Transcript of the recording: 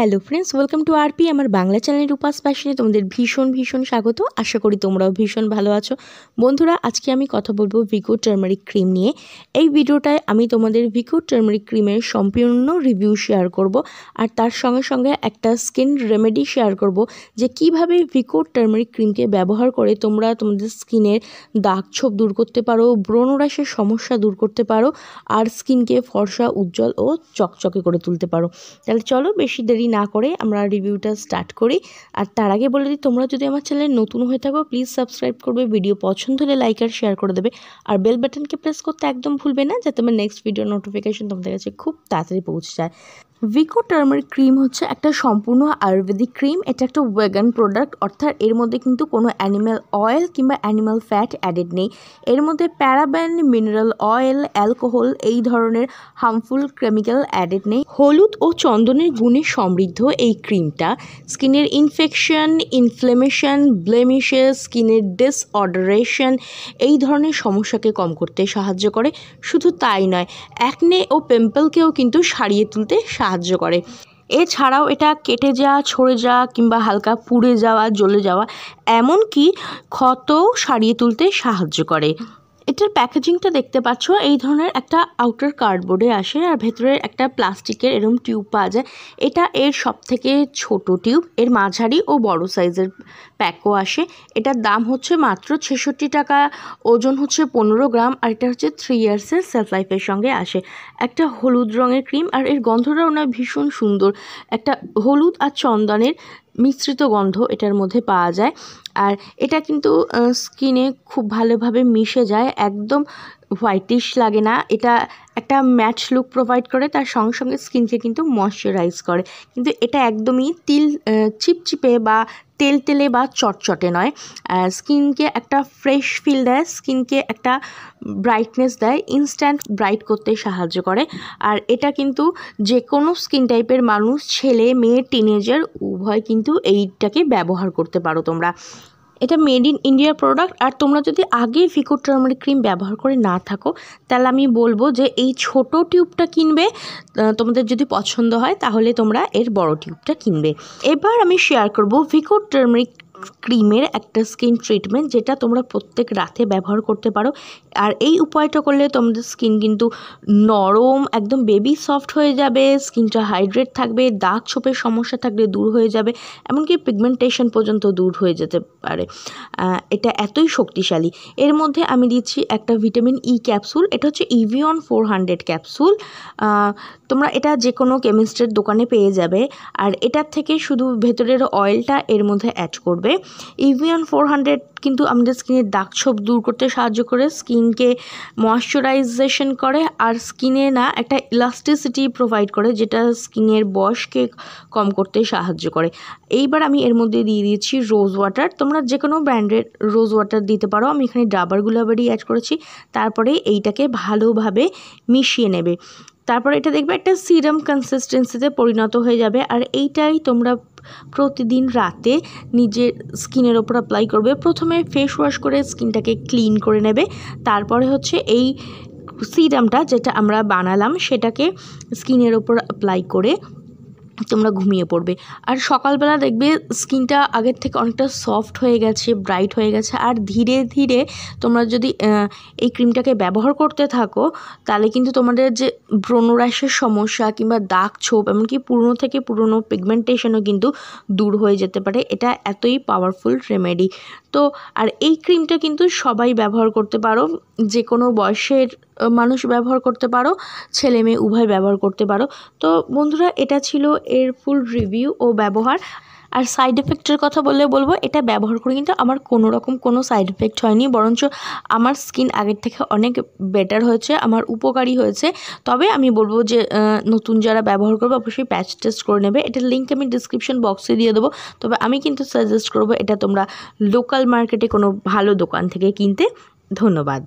hello friends welcome to RP আমার বাংলা চ্যানেলের উপাস প্যাশনে তোমাদের ভীষণ ভীষণ স্বাগত আশা করি তোমরাও ভীষণ ভালো আছো বন্ধুরা আজকে আমি কথা বলবো ভিকো টার্মারিক ক্রিম নিয়ে এই ভিডিওটায় আমি তোমাদের ভিকো টার্মারিক ক্রিমের সম্পূর্ণ রিভিউ শেয়ার করব আর তার সঙ্গে সঙ্গে একটা স্কিন রেমেডি শেয়ার করব যে কিভাবে ভিকো টার্মারিক ক্রিমকে ব্যবহার করে তোমরা তোমাদের স্কিনের দাগ ছোপ দূর করতে পারো ব্রণরাসের সমস্যা দূর করতে পারো আর স্কিনকে ফর্সা উজ্জ্বল ও চকচকে করে তুলতে পারো তাহলে চলো বেশি দেরি না করে আমরা রিভিউটা স্টার্ট করি আর তার আগে বলে দিই তোমরা যদি আমার চ্যানেলে নতুন হয়ে থাকো প্লিজ সাবস্ক্রাইব করবে ভিডিও পছন্দ হলে লাইক আর শেয়ার করে দেবে আর বেল বাটনকে প্রেস করতে একদম ভুলবে না যাতে আমার নেক্সট ভিডিও নোটিফিকেশন তোমাদের কাছে খুব তাড়াতাড়ি পৌঁছে যায় ভিকো টার্মের ক্রিম হচ্ছে একটা সম্পূর্ণ আয়ুর্বেদিক ক্রিম এটা একটা ওয়েগান প্রোডাক্ট অর্থাৎ এর মধ্যে কিন্তু কোনো অ্যানিম্যাল অয়েল কিংবা অ্যানিম্যাল ফ্যাট অ্যাডেড নেই এর মধ্যে প্যারাবেন মিনারেল অয়েল অ্যালকোহল এই ধরনের হার্মফুল কেমিক্যাল অ্যাডেড নেই হলুদ ও চন্দনের গুণে সমৃদ্ধ এই ক্রিমটা স্কিনের ইনফেকশন ইনফ্লেমেশন ব্লেমিশেস স্কিনের ডিসঅর্ডারেশন এই ধরনের সমস্যাকে কম করতে সাহায্য করে শুধু তাই নয় অ্যাকনে ও পিম্পলকেও কিন্তু সারিয়ে তুলতে সাহায্য সাহায্য করে এছাড়াও এটা কেটে যাওয়া ছড়ে যাওয়া কিংবা হালকা পুড়ে যাওয়া জ্বলে যাওয়া এমনকি ক্ষতও সারিয়ে তুলতে সাহায্য করে এটার প্যাকেজিংটা দেখতে পাচ্ছ এই ধরনের একটা আউটার কার্ডবোর্ডে আসে আর ভেতরে একটা প্লাস্টিকের এরম টিউব পাওয়া যায় এটা এর সব থেকে ছোট টিউব এর মাঝারি ও বড় সাইজের প্যাকও আসে এটার দাম হচ্ছে মাত্র ছেষট্টি টাকা ওজন হচ্ছে পনেরো গ্রাম আর এটা হচ্ছে থ্রি ইয়ার্সের সেলফ লাইফের সঙ্গে আসে একটা হলুদ রঙের ক্রিম আর এর গন্ধটাও ওনার ভীষণ সুন্দর একটা হলুদ আর চন্দনের মিশ্রিত গন্ধ এটার মধ্যে পাওয়া যায় আর এটা কিন্তু স্কিনে খুব ভালোভাবে মিশে যায় একদম হোয়াইটিশ লাগে না এটা একটা ম্যাচ লুক প্রোভাইড করে তার সঙ্গে সঙ্গে স্কিনকে কিন্তু ময়শ্চারাইজ করে কিন্তু এটা একদমই তিল চিপচিপে বা তেল তেলে বা চটচটে নয় স্কিনকে একটা ফ্রেশ ফিল দেয় স্কিনকে একটা ব্রাইটনেস দেয় ইনস্ট্যান্ট ব্রাইট করতে সাহায্য করে আর এটা কিন্তু যে কোনো স্কিন টাইপের মানুষ ছেলে মেয়ে টিনেজার উভয় কিন্তু এইটাকে ব্যবহার করতে পারো তোমরা এটা মেড ইন ইন্ডিয়ার প্রোডাক্ট আর তোমরা যদি আগে ফিকো টার্মারিক ক্রিম ব্যবহার করে না থাকো তাহলে আমি বলবো যে এই ছোট টিউবটা কিনবে তোমাদের যদি পছন্দ হয় তাহলে তোমরা এর বড় টিউবটা কিনবে এবার আমি শেয়ার করব ফিকো টার্মারিক ক্রিমের একটা স্কিন ট্রিটমেন্ট যেটা তোমরা প্রত্যেক রাতে ব্যবহার করতে পারো আর এই উপায়টা করলে তোমাদের স্কিন কিন্তু নরম একদম বেবি সফট হয়ে যাবে স্কিনটা হাইড্রেট থাকবে দাগ ছোপের সমস্যা থাকলে দূর হয়ে যাবে এমনকি পিগমেন্টেশন পর্যন্ত দূর হয়ে যেতে পারে এটা এতই শক্তিশালী এর মধ্যে আমি দিচ্ছি একটা ভিটামিন ই ক্যাপসুল এটা হচ্ছে ইভিয়ন ফোর হান্ড্রেড ক্যাপসুল তোমরা এটা যে কোনো কেমিস্ট্রির দোকানে পেয়ে যাবে আর এটার থেকে শুধু ভেতরের অয়েলটা এর মধ্যে অ্যাড করবে ইভিয়ন ফোর হান্ড্রেড কিন্তু আমাদের স্কিনের দাগ ছোপ দূর করতে সাহায্য করে স্কিনকে ময়শ্চারাইজেশন করে আর স্কিনে না একটা ইলাস্টিসিটি প্রোভাইড করে যেটা স্কিনের বয়সকে কম করতে সাহায্য করে এইবার আমি এর মধ্যে দিয়ে দিয়েছি রোজ ওয়াটার তোমরা যে কোনো ব্র্যান্ডের রোজ ওয়াটার দিতে পারো আমি এখানে ডাবার গুলাবারি অ্যাড করেছি তারপরে এইটাকে ভালোভাবে মিশিয়ে নেবে তারপরে এটা দেখবে একটা সিরাম কনসিস্টেন্সিতে পরিণত হয়ে যাবে আর এইটাই তোমরা প্রতিদিন রাতে নিজের স্কিনের ওপর অ্যাপ্লাই করবে প্রথমে ফেস ওয়াশ করে স্কিনটাকে ক্লিন করে নেবে তারপরে হচ্ছে এই সিরামটা যেটা আমরা বানালাম সেটাকে স্কিনের ওপর অ্যাপ্লাই করে তোমরা ঘুমিয়ে পড়বে আর সকালবেলা দেখবে স্কিনটা আগের থেকে অনেকটা সফট হয়ে গেছে ব্রাইট হয়ে গেছে আর ধীরে ধীরে তোমরা যদি এই ক্রিমটাকে ব্যবহার করতে থাকো তাহলে কিন্তু তোমাদের যে ব্রণরাসের সমস্যা কিংবা দাগ ছোপ এমনকি পুরনো থেকে পুরনো পিগমেন্টেশনও কিন্তু দূর হয়ে যেতে পারে এটা এতই পাওয়ারফুল রেমেডি তো আর এই ক্রিমটা কিন্তু সবাই ব্যবহার করতে পারো যে কোনো বয়সের মানুষ ব্যবহার করতে পারো ছেলে মেয়ে উভয় ব্যবহার করতে পারো তো বন্ধুরা এটা ছিল এর ফুল রিভিউ ও ব্যবহার আর সাইড এফেক্টের কথা বললে বলবো এটা ব্যবহার করে কিন্তু আমার কোনো রকম কোনো সাইড এফেক্ট হয়নি বরঞ্চ আমার স্কিন আগের থেকে অনেক বেটার হয়েছে আমার উপকারী হয়েছে তবে আমি বলবো যে নতুন যারা ব্যবহার করবে অবশ্যই প্যাচ টেস্ট করে নেবে এটার লিঙ্ক আমি ডিসক্রিপশন বক্সে দিয়ে দেবো তবে আমি কিন্তু সাজেস্ট করবো এটা তোমরা লোকাল মার্কেটে কোনো ভালো দোকান থেকে কিনতে ধন্যবাদ